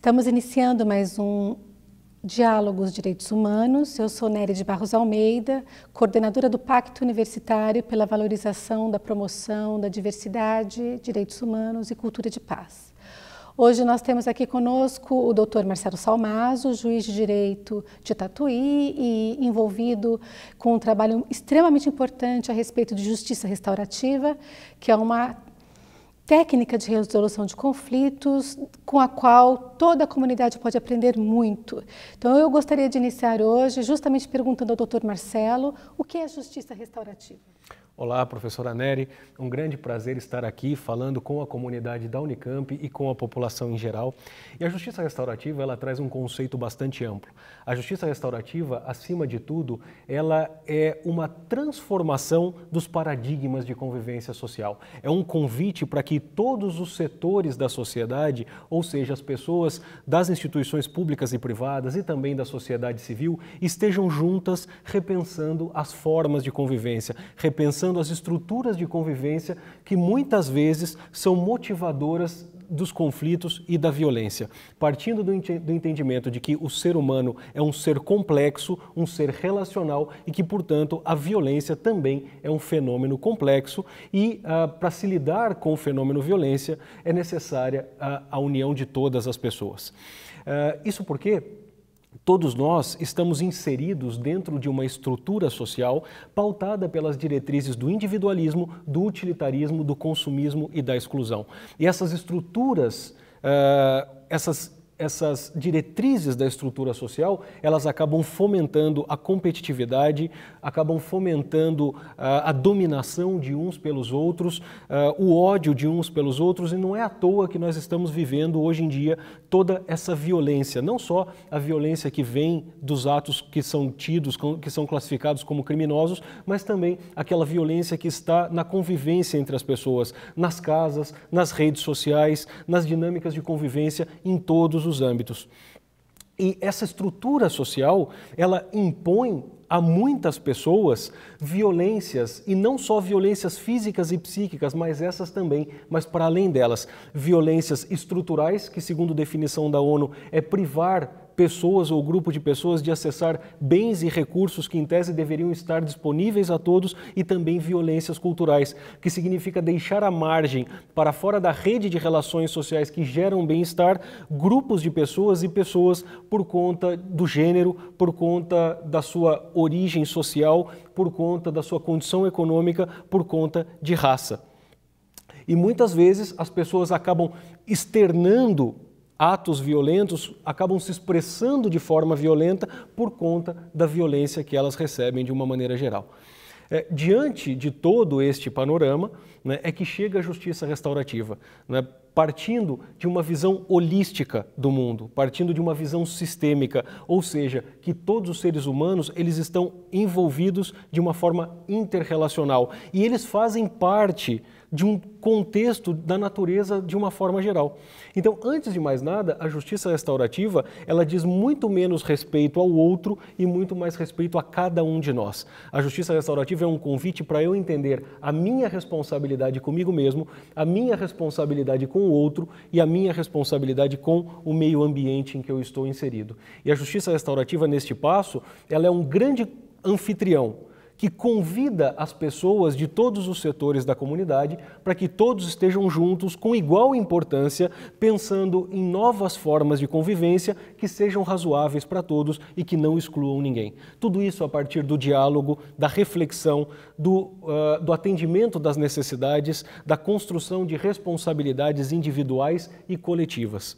Estamos iniciando mais um Diálogos Direitos Humanos. Eu sou Nery de Barros Almeida, coordenadora do Pacto Universitário pela Valorização da Promoção da Diversidade, Direitos Humanos e Cultura de Paz. Hoje nós temos aqui conosco o doutor Marcelo Salmazo, juiz de direito de Tatuí e envolvido com um trabalho extremamente importante a respeito de justiça restaurativa, que é uma técnica de resolução de conflitos com a qual toda a comunidade pode aprender muito. Então, eu gostaria de iniciar hoje justamente perguntando ao Dr. Marcelo o que é justiça restaurativa. Olá, professora Nery. Um grande prazer estar aqui falando com a comunidade da Unicamp e com a população em geral. E a justiça restaurativa, ela traz um conceito bastante amplo. A justiça restaurativa, acima de tudo, ela é uma transformação dos paradigmas de convivência social. É um convite para que todos os setores da sociedade, ou seja, as pessoas das instituições públicas e privadas e também da sociedade civil, estejam juntas repensando as formas de convivência, repensando as estruturas de convivência que muitas vezes são motivadoras dos conflitos e da violência, partindo do, do, entendimento de que o ser humano é um ser complexo, um ser relacional e que, portanto, a violência também é um fenômeno complexo e ah, para se lidar com o fenômeno violência é necessária a união de todas as pessoas. Ah, isso isso porque Todos nós estamos inseridos dentro de uma estrutura social pautada pelas diretrizes do individualismo, do utilitarismo, do consumismo e da exclusão. E essas estruturas, eh, essas essas diretrizes da estrutura social, elas acabam fomentando a competitividade, acabam fomentando uh, a dominação de uns pelos outros, uh, o ódio de uns pelos outros, e não é à toa que nós estamos vivendo hoje em dia toda essa violência, não só a violência que vem dos atos que são tidos, que são classificados como criminosos, mas também aquela violência que está na convivência entre as pessoas, nas casas, nas redes sociais, nas dinâmicas de convivência em todos os os âmbitos. E essa estrutura social, ela impõe a muitas pessoas violências, e não só violências físicas e psíquicas, mas essas também, mas para além delas, violências estruturais, que, segundo definição da ONU, é privar pessoas ou grupo de pessoas de acessar bens e recursos que, em tese, deveriam estar disponíveis a todos e também violências culturais, que significa deixar à margem, para fora da rede de relações sociais que geram bem-estar, grupos de pessoas e pessoas por conta do gênero, por conta da sua origem social, por conta da sua condição econômica, por conta de raça. E muitas vezes as pessoas acabam externando atos violentos acabam se expressando de forma violenta por conta da violência que elas recebem de uma maneira geral. É, diante de todo este panorama, né, é que chega a justiça restaurativa, né, partindo de uma visão holística do mundo, partindo de uma visão sistêmica, ou seja, que todos os seres humanos eles estão envolvidos de uma forma interrelacional e eles fazem parte de um contexto da natureza de uma forma geral. Então, antes de mais nada, a justiça restaurativa, ela diz muito menos respeito ao outro e muito mais respeito a cada um de nós. A justiça restaurativa é um convite para eu entender a minha responsabilidade comigo mesmo, a minha responsabilidade com o outro e a minha responsabilidade com o meio ambiente em que eu estou inserido. E a justiça restaurativa neste passo, ela é um grande anfitrião que convida as pessoas de todos os setores da comunidade para que todos estejam juntos com igual importância, pensando em novas formas de convivência que sejam razoáveis para todos e que não excluam ninguém. Tudo isso a partir do diálogo, da reflexão, do, uh, do atendimento das necessidades, da construção de responsabilidades individuais e coletivas.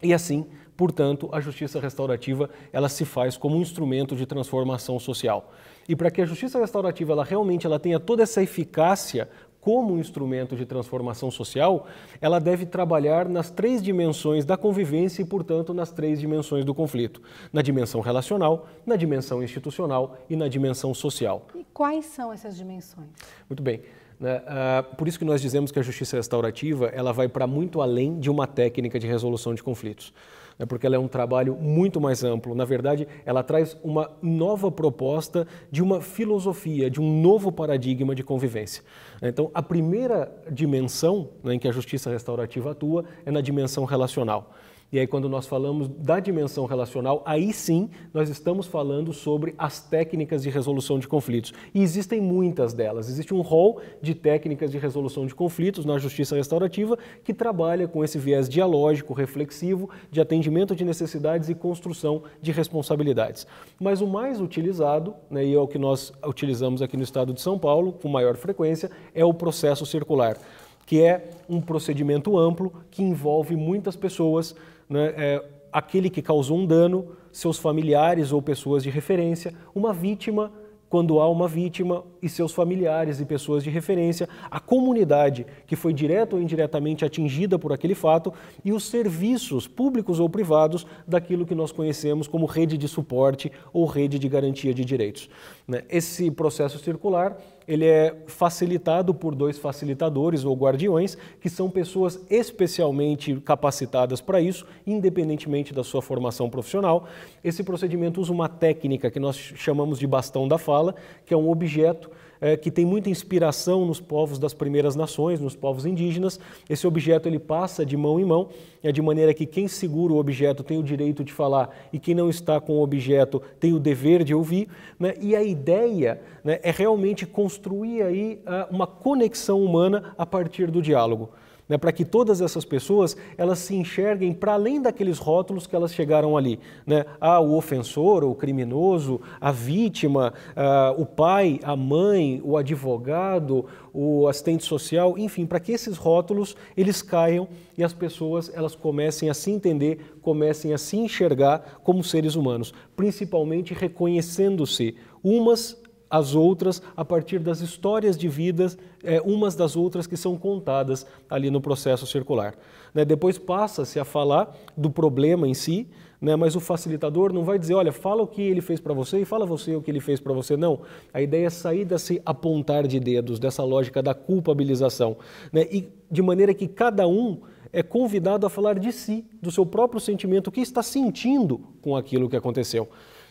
E assim, portanto, a justiça restaurativa ela se faz como um instrumento de transformação social. E para que a justiça restaurativa ela realmente ela tenha toda essa eficácia como um instrumento de transformação social, ela deve trabalhar nas três dimensões da convivência e, portanto, nas três dimensões do conflito: na dimensão relacional, na dimensão institucional e na dimensão social. E quais são essas dimensões? Muito bem. Né, ah, por isso que nós dizemos que a justiça restaurativa ela vai para muito além de uma técnica de resolução de conflitos. É porque ela é um trabalho muito mais amplo. Na verdade, ela traz uma nova proposta de uma filosofia, de um novo paradigma de convivência. Então, a primeira dimensão né, em que a justiça restaurativa atua é na dimensão relacional. E aí, quando nós falamos da dimensão relacional, aí sim nós estamos falando sobre as técnicas de resolução de conflitos. E existem muitas delas. Existe um rol de técnicas de resolução de conflitos na justiça restaurativa que trabalha com esse viés dialógico, reflexivo, de atendimento de necessidades e construção de responsabilidades. Mas o mais utilizado, né, e é o que nós utilizamos aqui no estado de São Paulo com maior frequência, é o processo circular. Que é um procedimento amplo que envolve muitas pessoas, né, é, aquele que causou um dano, seus familiares ou pessoas de referência, uma vítima, quando há uma vítima, e seus familiares e pessoas de referência, a comunidade que foi direta ou indiretamente atingida por aquele fato e os serviços públicos ou privados daquilo que nós conhecemos como rede de suporte ou rede de garantia de direitos. Né? Esse processo circular ele é facilitado por dois facilitadores ou guardiões, que são pessoas especialmente capacitadas para isso, independentemente da sua formação profissional. Esse procedimento usa uma técnica que nós chamamos de bastão da fala, que é um objeto é, que tem muita inspiração nos povos das primeiras nações, nos povos indígenas. Esse objeto ele passa de mão em mão, é de maneira que quem segura o objeto tem o direito de falar e quem não está com o objeto tem o dever de ouvir. Né? E a ideia né, é realmente construir aí uh, uma conexão humana a partir do diálogo né, para que todas essas pessoas elas se enxerguem para além daqueles rótulos que elas chegaram ali, né? Ah, o ofensor, o criminoso, a vítima, ah, o pai, a mãe, o advogado, o assistente social, enfim, para que esses rótulos eles caiam e as pessoas elas comecem a se entender, comecem a se enxergar como seres humanos, principalmente reconhecendo-se umas as outras a partir das histórias de vidas, é, umas das outras que são contadas ali no processo circular. Né? Depois passa-se a falar do problema em si, né? mas o facilitador não vai dizer, olha, fala o que ele fez para você e fala você o que ele fez para você. Não, a ideia é sair desse apontar de dedos, dessa lógica da culpabilização, né? e de maneira que cada um é convidado a falar de si, do seu próprio sentimento, o que está sentindo com aquilo que aconteceu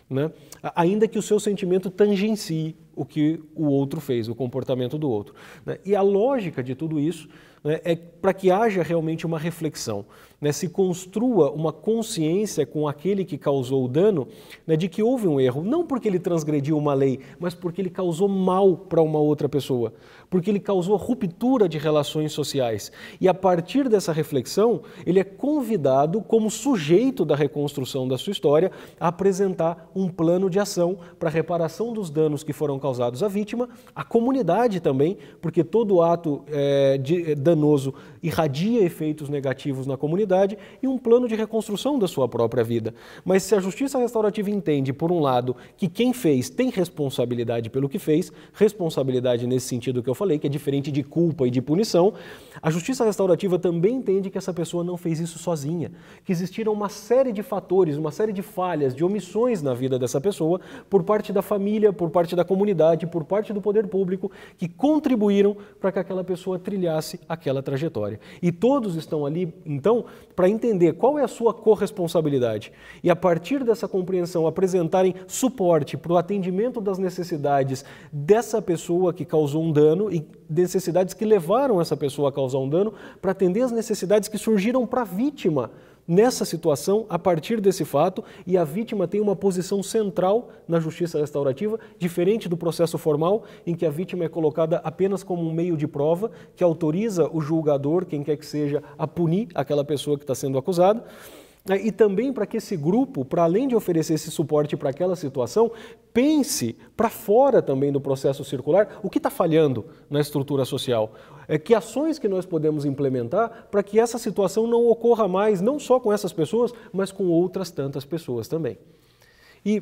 né? ainda que o seu sentimento tangencie o que o outro fez, o comportamento do outro. Né? E a lógica de tudo isso né, é para que haja realmente uma reflexão, né? se construa uma consciência com aquele que causou o dano né, de que houve um erro, não porque ele transgrediu uma lei, mas porque ele causou mal para uma outra pessoa, porque ele causou ruptura de relações sociais. E a partir dessa reflexão, ele é convidado, como sujeito da reconstrução da sua história, a apresentar um plano de ação para reparação dos danos que foram causados causados à vítima, à comunidade também, porque todo ato é, de, é, danoso irradia efeitos negativos na comunidade e um plano de reconstrução da sua própria vida. Mas se a justiça restaurativa entende, por um lado, que quem fez tem responsabilidade pelo que fez, responsabilidade nesse sentido que eu falei, que é diferente de culpa e de punição, a justiça restaurativa também entende que essa pessoa não fez isso sozinha, que existiram uma série de fatores, uma série de falhas, de omissões na vida dessa pessoa por parte da família, por parte da comunidade por parte do poder público que contribuíram para que aquela pessoa trilhasse aquela trajetória. E todos estão ali, então, para entender qual é a sua corresponsabilidade e, a partir dessa compreensão, apresentarem suporte para o atendimento das necessidades dessa pessoa que causou um dano e necessidades que levaram essa pessoa a causar um dano para atender as necessidades que surgiram para a vítima nessa situação a partir desse fato e a vítima tem uma posição central na justiça restaurativa, diferente do processo formal, em que a vítima é colocada apenas como um meio de prova que autoriza o julgador, quem quer que seja, a punir aquela pessoa que está sendo acusada. Né, e também para que esse grupo, para além de oferecer esse suporte para aquela situação, pense para fora também do processo circular o que está falhando na estrutura social. É, que ações que nós podemos implementar para que essa situação não ocorra mais, não só com essas pessoas, mas com outras tantas pessoas também. E,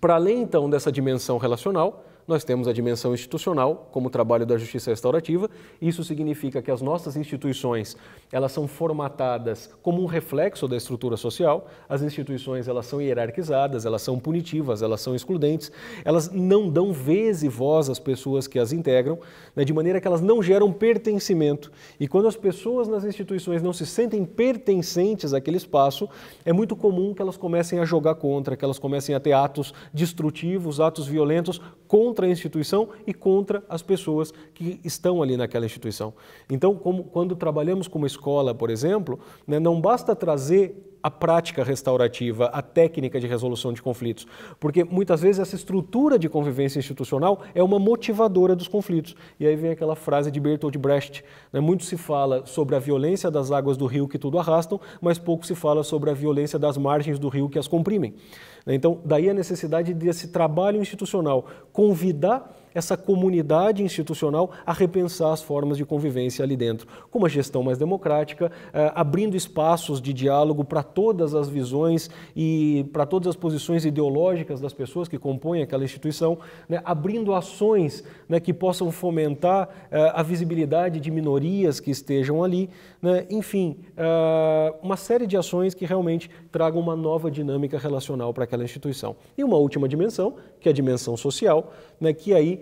para além então dessa dimensão relacional, nós temos a dimensão institucional, como o trabalho da justiça restaurativa. Isso significa que as nossas instituições, elas são formatadas como um reflexo da estrutura social. As instituições, elas são hierarquizadas, elas são punitivas, elas são excludentes. Elas não dão vez e voz às pessoas que as integram, né, de maneira que elas não geram pertencimento. E quando as pessoas nas instituições não se sentem pertencentes àquele espaço, é muito comum que elas comecem a jogar contra, que elas comecem a ter atos destrutivos, atos violentos contra contra a instituição e contra as pessoas que estão ali naquela instituição. Então, como, quando trabalhamos com uma escola, por exemplo, né, não basta trazer a prática restaurativa, a técnica de resolução de conflitos, porque muitas vezes essa estrutura de convivência institucional é uma motivadora dos conflitos. E aí vem aquela frase de Bertolt Brecht, né? muito se fala sobre a violência das águas do rio que tudo arrastam, mas pouco se fala sobre a violência das margens do rio que as comprimem. Né? Então, daí a necessidade desse trabalho institucional convidar essa comunidade institucional a repensar as formas de convivência ali dentro, com uma gestão mais democrática, eh, abrindo espaços de diálogo para todas as visões e para todas as posições ideológicas das pessoas que compõem aquela instituição, né, abrindo ações né, que possam fomentar eh, a visibilidade de minorias que estejam ali, né, enfim, eh, uma série de ações que realmente tragam uma nova dinâmica relacional para aquela instituição. E uma última dimensão, que é a dimensão social, né, que aí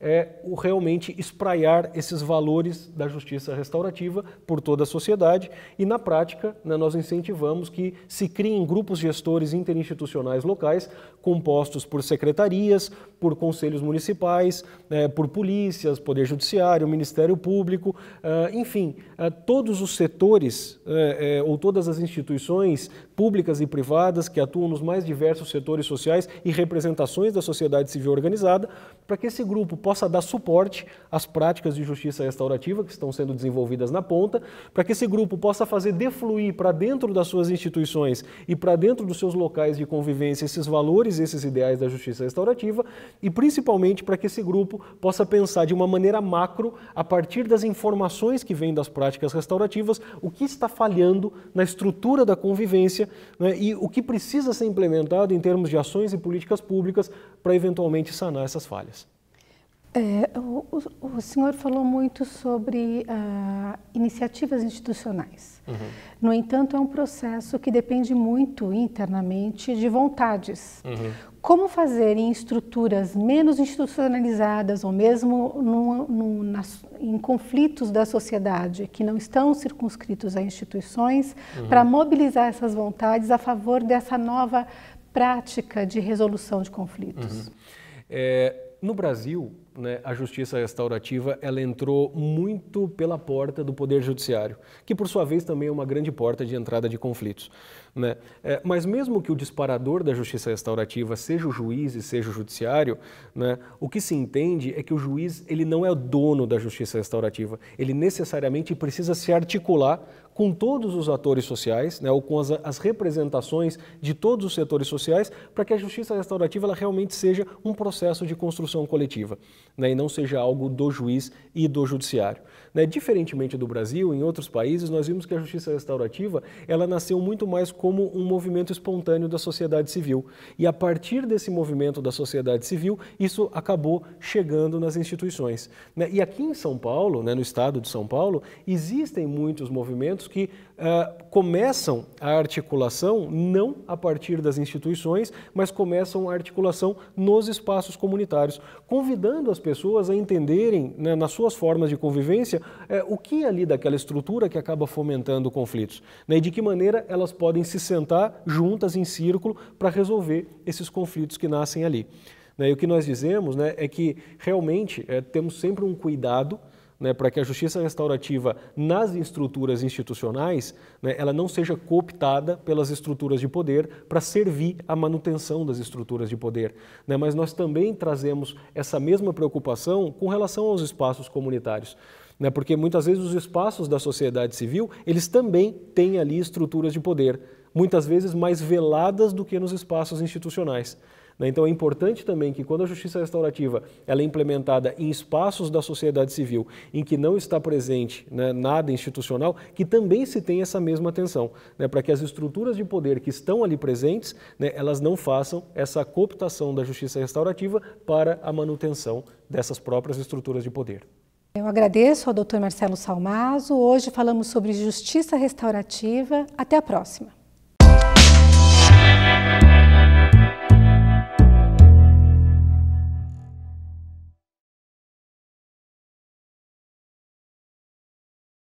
é o realmente espraiar esses valores da justiça restaurativa por toda a sociedade e, na prática, né, nós incentivamos que se criem grupos gestores interinstitucionais locais compostos por secretarias, por conselhos municipais, né, por polícias, poder judiciário, Ministério Público, eh, enfim, eh, todos os setores eh, ou todas as instituições públicas e privadas que atuam nos mais diversos setores sociais e representações da sociedade civil organizada, para que esse grupo possa dar suporte às práticas de justiça restaurativa que estão sendo desenvolvidas na ponta, para que esse grupo possa fazer defluir para dentro das suas instituições e para dentro dos seus locais de convivência esses valores, esses ideais da justiça restaurativa e principalmente para que esse grupo possa pensar de uma maneira macro, a partir das informações que vêm das práticas restaurativas, o que está falhando na estrutura da convivência né, e o que precisa ser implementado em termos de ações e políticas públicas para eventualmente sanar essas falhas. É, o, o, senhor falou muito sobre ah, iniciativas institucionais. Uhum. No entanto, é um processo que depende muito internamente de vontades. Uhum. Como fazer em estruturas menos institucionalizadas ou mesmo no, no, nas, em conflitos da sociedade que não estão circunscritos a instituições uhum. para mobilizar essas vontades a favor dessa nova prática de resolução de conflitos? Uhum. É, no Brasil, né, a justiça restaurativa ela entrou muito pela porta do poder judiciário, que por sua vez também é uma grande porta de entrada de conflitos. Né? É, mas mesmo que o disparador da justiça restaurativa seja o juiz e seja o judiciário, né, o que se entende é que o juiz ele não é o dono da justiça restaurativa. Ele necessariamente precisa se articular com todos os atores sociais, né, ou com as, as, representações de todos os setores sociais, para que a justiça restaurativa ela realmente seja um processo de construção coletiva, né, e não seja algo do juiz e do judiciário. Né. Diferentemente do Brasil, em outros países, nós vimos que a justiça restaurativa ela nasceu muito mais como um movimento espontâneo da sociedade civil. E a partir desse movimento da sociedade civil, isso acabou chegando nas instituições. Né? E aqui em São Paulo, né, no estado de São Paulo, existem muitos movimentos que uh, começam a articulação não a partir das instituições, mas começam a articulação nos espaços comunitários, convidando as pessoas a entenderem, né, nas suas formas de convivência, uh, o que é ali daquela estrutura que acaba fomentando conflitos né, e de que maneira elas podem se sentar juntas em círculo para resolver esses conflitos que nascem ali. Né, e o que nós dizemos né, é que realmente é, temos sempre um cuidado né, para que a justiça restaurativa nas estruturas institucionais né, ela não seja cooptada pelas estruturas de poder para servir à manutenção das estruturas de poder. Né, mas nós também trazemos essa mesma preocupação com relação aos espaços comunitários. Né, porque muitas vezes os espaços da sociedade civil, eles também têm ali estruturas de poder, muitas vezes mais veladas do que nos espaços institucionais. Né? Então é importante também que quando a justiça restaurativa ela é implementada em espaços da sociedade civil em que não está presente né, nada institucional, que também se tenha essa mesma atenção, né, para que as estruturas de poder que estão ali presentes, né, elas não façam essa cooptação da justiça restaurativa para a manutenção dessas próprias estruturas de poder. Eu agradeço ao Dr. Marcelo Salmazo. Hoje falamos sobre justiça restaurativa. Até a próxima.